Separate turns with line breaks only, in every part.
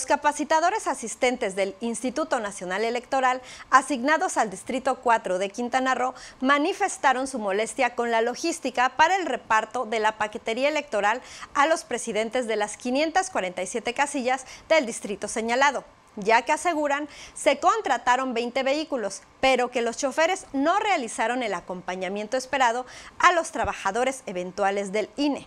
Los capacitadores asistentes del Instituto Nacional Electoral, asignados al Distrito 4 de Quintana Roo, manifestaron su molestia con la logística para el reparto de la paquetería electoral a los presidentes de las 547 casillas del distrito señalado ya que aseguran se contrataron 20 vehículos, pero que los choferes no realizaron el acompañamiento esperado a los trabajadores eventuales del INE.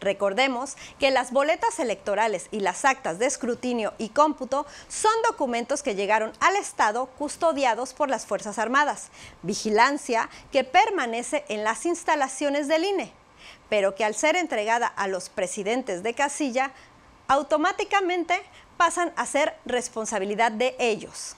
Recordemos que las boletas electorales y las actas de escrutinio y cómputo son documentos que llegaron al Estado custodiados por las Fuerzas Armadas, vigilancia que permanece en las instalaciones del INE, pero que al ser entregada a los presidentes de casilla, automáticamente pasan a ser responsabilidad de ellos.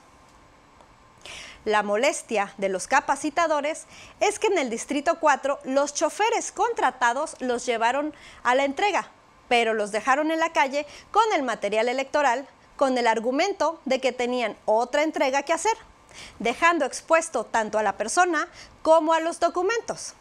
La molestia de los capacitadores es que en el Distrito 4 los choferes contratados los llevaron a la entrega, pero los dejaron en la calle con el material electoral con el argumento de que tenían otra entrega que hacer, dejando expuesto tanto a la persona como a los documentos.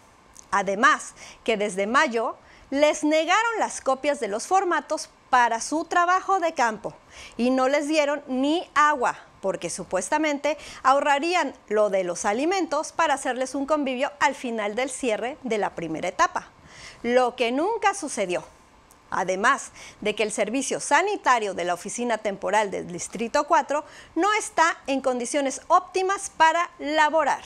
Además, que desde mayo les negaron las copias de los formatos para su trabajo de campo y no les dieron ni agua porque supuestamente ahorrarían lo de los alimentos para hacerles un convivio al final del cierre de la primera etapa, lo que nunca sucedió. Además de que el servicio sanitario de la oficina temporal del Distrito 4 no está en condiciones óptimas para laborar.